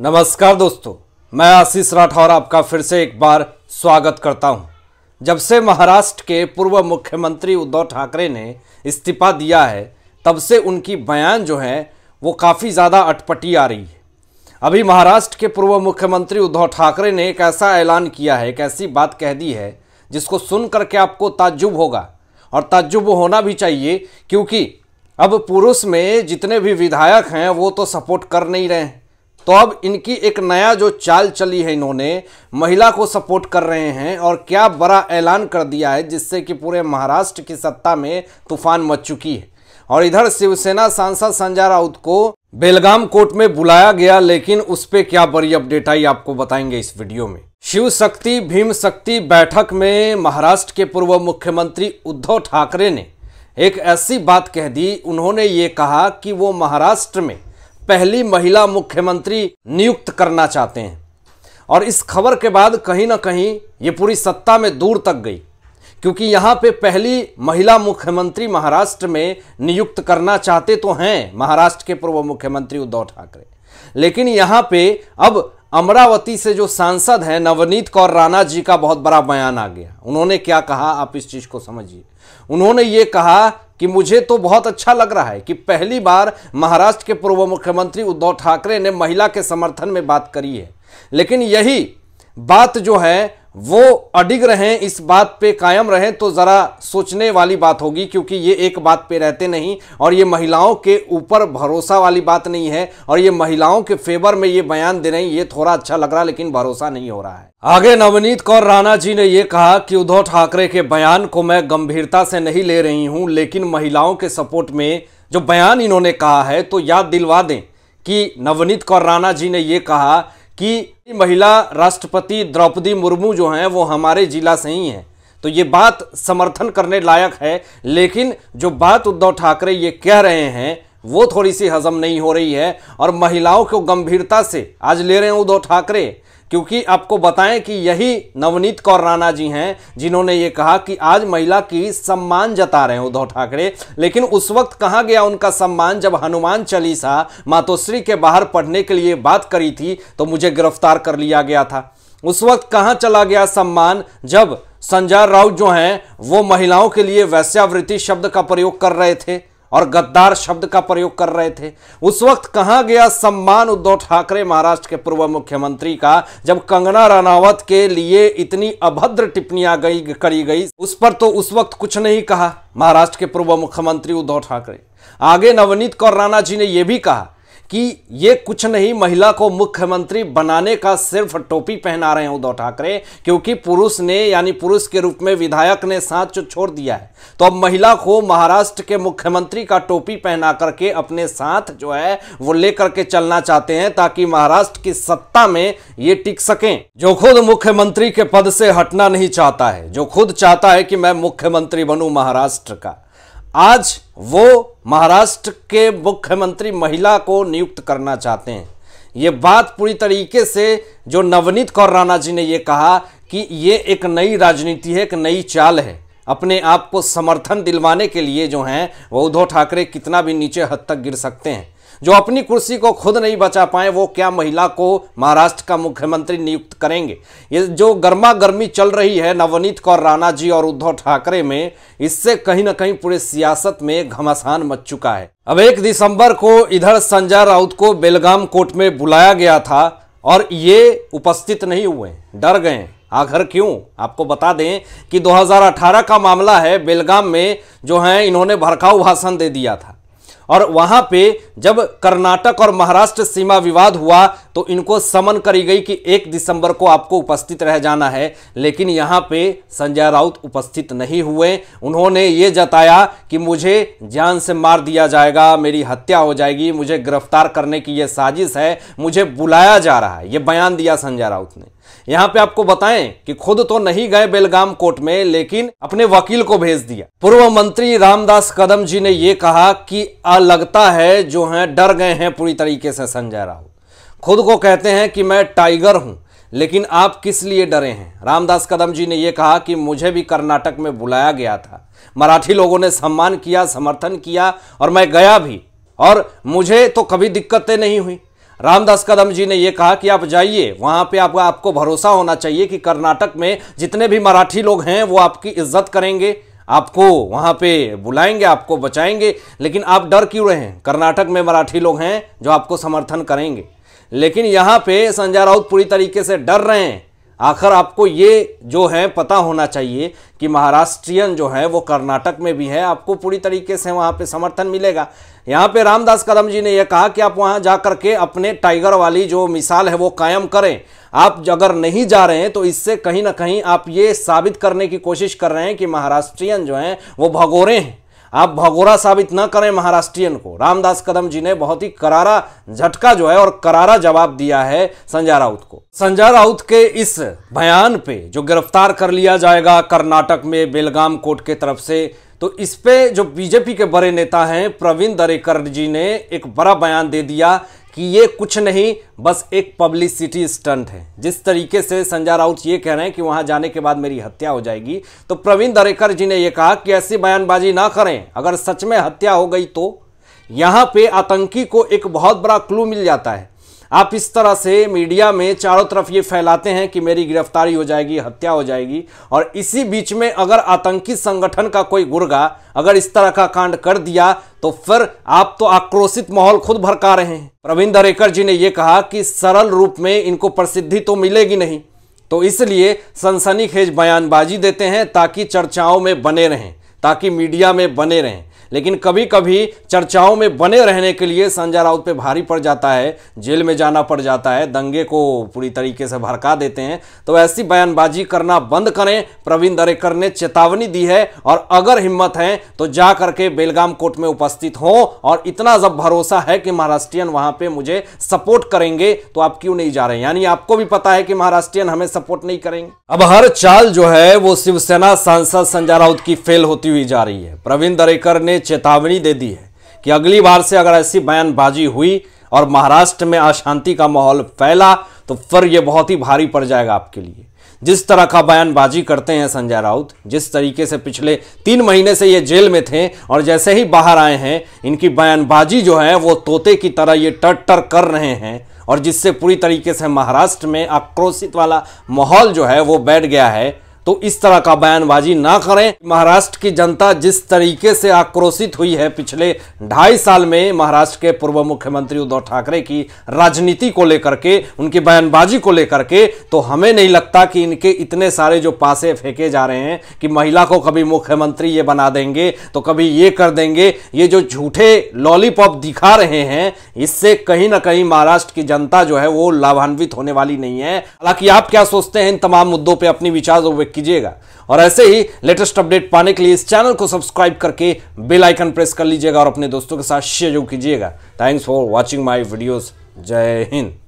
नमस्कार दोस्तों मैं आशीष राठौर आपका फिर से एक बार स्वागत करता हूं। जब से महाराष्ट्र के पूर्व मुख्यमंत्री उद्धव ठाकरे ने इस्तीफा दिया है तब से उनकी बयान जो है वो काफ़ी ज़्यादा अटपटी आ रही है अभी महाराष्ट्र के पूर्व मुख्यमंत्री उद्धव ठाकरे ने एक ऐसा ऐलान किया है एक ऐसी बात कह दी है जिसको सुन करके आपको ताज्जुब होगा और ताज्जुब होना भी चाहिए क्योंकि अब पुरुष में जितने भी विधायक हैं वो तो सपोर्ट कर नहीं रहे हैं तो अब इनकी एक नया जो चाल चली है इन्होंने महिला को सपोर्ट कर रहे हैं और क्या बड़ा ऐलान कर दिया है जिससे कि पूरे महाराष्ट्र की सत्ता में तूफान मच चुकी है और इधर शिवसेना सांसद संजय राउत को बेलगाम कोर्ट में बुलाया गया लेकिन उस पर क्या बड़ी अपडेट आई आपको बताएंगे इस वीडियो में शिव शक्ति भीम शक्ति बैठक में महाराष्ट्र के पूर्व मुख्यमंत्री उद्धव ठाकरे ने एक ऐसी बात कह दी उन्होंने ये कहा कि वो महाराष्ट्र में पहली महिला मुख्यमंत्री नियुक्त करना चाहते हैं और इस खबर के बाद कहीं ना कहीं ये पूरी सत्ता में दूर तक गई क्योंकि यहाँ पे पहली महिला मुख्यमंत्री महाराष्ट्र में नियुक्त करना चाहते तो हैं महाराष्ट्र के पूर्व मुख्यमंत्री उद्धव ठाकरे लेकिन यहाँ पे अब अमरावती से जो सांसद हैं नवनीत कौर राणा जी का बहुत बड़ा बयान आ गया उन्होंने क्या कहा आप इस चीज़ को समझिए उन्होंने ये कहा कि मुझे तो बहुत अच्छा लग रहा है कि पहली बार महाराष्ट्र के पूर्व मुख्यमंत्री उद्धव ठाकरे ने महिला के समर्थन में बात करी है लेकिन यही बात जो है वो अडिग रहें इस बात पे कायम रहें तो ज़रा सोचने वाली बात होगी क्योंकि ये एक बात पे रहते नहीं और ये महिलाओं के ऊपर भरोसा वाली बात नहीं है और ये महिलाओं के फेवर में ये बयान दे रही ये थोड़ा अच्छा लग रहा लेकिन भरोसा नहीं हो रहा है आगे नवनीत कौर राणा जी ने यह कहा कि उद्धव ठाकरे के बयान को मैं गंभीरता से नहीं ले रही हूँ लेकिन महिलाओं के सपोर्ट में जो बयान इन्होंने कहा है तो याद दिलवा दें कि नवनीत कौर राणा जी ने यह कहा कि महिला राष्ट्रपति द्रौपदी मुर्मू जो हैं वो हमारे जिला से ही हैं तो ये बात समर्थन करने लायक है लेकिन जो बात उद्धव ठाकरे ये कह रहे हैं वो थोड़ी सी हजम नहीं हो रही है और महिलाओं को गंभीरता से आज ले रहे हैं उद्धव ठाकरे क्योंकि आपको बताएं कि यही नवनीत कौर राणा जी हैं जिन्होंने ये कहा कि आज महिला की सम्मान जता रहे हैं उद्धव ठाकरे लेकिन उस वक्त कहाँ गया उनका सम्मान जब हनुमान चालीसा मातोश्री के बाहर पढ़ने के लिए बात करी थी तो मुझे गिरफ्तार कर लिया गया था उस वक्त कहाँ चला गया सम्मान जब संजय राउत जो हैं वो महिलाओं के लिए वैश्यावृत्ति शब्द का प्रयोग कर रहे थे और गद्दार शब्द का प्रयोग कर रहे थे उस वक्त कहा गया सम्मान उद्धव ठाकरे महाराष्ट्र के पूर्व मुख्यमंत्री का जब कंगना रनावत के लिए इतनी अभद्र टिप्पणियां गई करी गई उस पर तो उस वक्त कुछ नहीं कहा महाराष्ट्र के पूर्व मुख्यमंत्री उद्धव ठाकरे आगे नवनीत कौर राणा जी ने यह भी कहा कि ये कुछ नहीं महिला को मुख्यमंत्री बनाने का सिर्फ टोपी पहना रहे हैं उद्धव ठाकरे क्योंकि पुरुष ने यानी पुरुष के रूप में विधायक ने साथ छोड़ दिया है तो अब महिला को महाराष्ट्र के मुख्यमंत्री का टोपी पहना करके अपने साथ जो है वो लेकर के चलना चाहते हैं ताकि महाराष्ट्र की सत्ता में ये टिक सकें जो खुद मुख्यमंत्री के पद से हटना नहीं चाहता है जो खुद चाहता है कि मैं मुख्यमंत्री बनू महाराष्ट्र का आज वो महाराष्ट्र के मुख्यमंत्री महिला को नियुक्त करना चाहते हैं ये बात पूरी तरीके से जो नवनीत कौर राणा जी ने ये कहा कि ये एक नई राजनीति है एक नई चाल है अपने आप को समर्थन दिलवाने के लिए जो हैं वो उद्धव ठाकरे कितना भी नीचे हद तक गिर सकते हैं जो अपनी कुर्सी को खुद नहीं बचा पाए वो क्या महिला को महाराष्ट्र का मुख्यमंत्री नियुक्त करेंगे ये जो गर्मा गर्मी चल रही है नवनीत कौर राणा जी और उद्धव ठाकरे में इससे कहीं ना कहीं पूरे सियासत में घमासान मच चुका है अब एक दिसंबर को इधर संजय राउत को बेलगाम कोर्ट में बुलाया गया था और ये उपस्थित नहीं हुए डर गए आखिर क्यों आपको बता दें कि 2018 का मामला है बेलगाम में जो है इन्होंने भड़काऊ भाषण दे दिया था और वहां पे जब कर्नाटक और महाराष्ट्र सीमा विवाद हुआ तो इनको समन करी गई कि एक दिसंबर को आपको उपस्थित रह जाना है लेकिन यहाँ पे संजय राउत उपस्थित नहीं हुए उन्होंने ये जताया कि मुझे जान से मार दिया जाएगा मेरी हत्या हो जाएगी मुझे गिरफ्तार करने की यह साजिश है मुझे बुलाया जा रहा है ये बयान दिया संजय राउत ने यहाँ पे आपको बताएं कि खुद तो नहीं गए बेलगाम कोर्ट में लेकिन अपने वकील को भेज दिया पूर्व मंत्री रामदास कदम जी ने यह कहा कि लगता है जो है डर गए हैं पूरी तरीके से संजय राउत खुद को कहते हैं कि मैं टाइगर हूं लेकिन आप किस लिए डरे हैं रामदास कदम जी ने यह कहा कि मुझे भी कर्नाटक में बुलाया गया था मराठी लोगों ने सम्मान किया समर्थन किया और मैं गया भी और मुझे तो कभी दिक्कतें नहीं हुई रामदास कदम जी ने यह कहा कि आप जाइए वहाँ पे आपका आपको भरोसा होना चाहिए कि कर्नाटक में जितने भी मराठी लोग हैं वो आपकी इज्जत करेंगे आपको वहाँ पे बुलाएंगे आपको बचाएंगे लेकिन आप डर क्यों रहे हैं कर्नाटक में मराठी लोग हैं जो आपको समर्थन करेंगे लेकिन यहाँ पे संजय राउत पूरी तरीके से डर रहे हैं आखिर आपको ये जो है पता होना चाहिए कि महाराष्ट्रियन जो है वो कर्नाटक में भी है आपको पूरी तरीके से वहाँ पे समर्थन मिलेगा यहाँ पे रामदास कदम जी ने यह कहा कि आप वहाँ जा कर के अपने टाइगर वाली जो मिसाल है वो कायम करें आप अगर नहीं जा रहे हैं तो इससे कहीं ना कहीं आप ये साबित करने की कोशिश कर रहे हैं कि महाराष्ट्रियन जो हैं वो भगोरे हैं आप भगोरा साबित न करें महाराष्ट्रियन को रामदास कदम जी ने बहुत ही करारा झटका जो है और करारा जवाब दिया है संजय राउत को संजय राउत के इस बयान पे जो गिरफ्तार कर लिया जाएगा कर्नाटक में बेलगाम कोर्ट के तरफ से तो इस पे जो बीजेपी के बड़े नेता हैं प्रवीण दरेकर जी ने एक बड़ा बयान दे दिया कि ये कुछ नहीं बस एक पब्लिसिटी स्टंट है जिस तरीके से संजय राउत ये कह रहे हैं कि वहां जाने के बाद मेरी हत्या हो जाएगी तो प्रवीण दरेकर जी ने यह कहा कि ऐसी बयानबाजी ना करें अगर सच में हत्या हो गई तो यहां पे आतंकी को एक बहुत बड़ा क्लू मिल जाता है आप इस तरह से मीडिया में चारों तरफ ये फैलाते हैं कि मेरी गिरफ्तारी हो जाएगी हत्या हो जाएगी और इसी बीच में अगर आतंकी संगठन का कोई गुर्गा अगर इस तरह का कांड कर दिया तो फिर आप तो आक्रोशित माहौल खुद भड़का रहे हैं प्रवीण दरेकर जी ने यह कहा कि सरल रूप में इनको प्रसिद्धि तो मिलेगी नहीं तो इसलिए सनसनीखेज बयानबाजी देते हैं ताकि चर्चाओं में बने रहें ताकि मीडिया में बने रहें लेकिन कभी कभी चर्चाओं में बने रहने के लिए संजय राउत पे भारी पड़ जाता है जेल में जाना पड़ जाता है दंगे को पूरी तरीके से भड़का देते हैं तो ऐसी बयानबाजी करना बंद करें प्रवीण दरेकर ने चेतावनी दी है और अगर हिम्मत है तो जा करके बेलगाम कोर्ट में उपस्थित हों और इतना जब भरोसा है कि महाराष्ट्रियन वहां पे मुझे सपोर्ट करेंगे तो आप क्यों नहीं जा रहे यानी आपको भी पता है कि महाराष्ट्रियन हमें सपोर्ट नहीं करेंगे अब हर चाल जो है वो शिवसेना सांसद संजय राउत की फेल होती हुई जा रही है प्रवीण दरेकर ने चेतावनी दे दी है कि अगली बार से अगर ऐसी बयानबाजी हुई और महाराष्ट्र में अशांति का माहौल फैला तो फिर यह बहुत ही भारी पड़ जाएगा आपके लिए जिस तरह का बयानबाजी करते हैं संजय राउत जिस तरीके से पिछले तीन महीने से ये जेल में थे और जैसे ही बाहर आए हैं इनकी बयानबाजी जो है वो तोते की तरह ये टर कर रहे हैं और जिससे पूरी तरीके से महाराष्ट्र में आक्रोशित वाला माहौल जो है वो बैठ गया है तो इस तरह का बयानबाजी ना करें महाराष्ट्र की जनता जिस तरीके से आक्रोशित हुई है पिछले ढाई साल में महाराष्ट्र के पूर्व मुख्यमंत्री उद्धव ठाकरे की राजनीति को लेकर के उनकी बयानबाजी को लेकर के तो हमें नहीं लगता कि इनके इतने सारे जो पासे फेंके जा रहे हैं कि महिला को कभी मुख्यमंत्री ये बना देंगे तो कभी ये कर देंगे ये जो झूठे लॉलीपॉप दिखा रहे हैं इससे कहीं ना कहीं महाराष्ट्र की जनता जो है वो लाभान्वित होने वाली नहीं है हालांकि आप क्या सोचते हैं इन तमाम मुद्दों पर अपनी विचार कीजिएगा और ऐसे ही लेटेस्ट अपडेट पाने के लिए इस चैनल को सब्सक्राइब करके बेल आइकन प्रेस कर लीजिएगा और अपने दोस्तों के साथ शेयर कीजिएगा thanks for watching my videos जय हिंद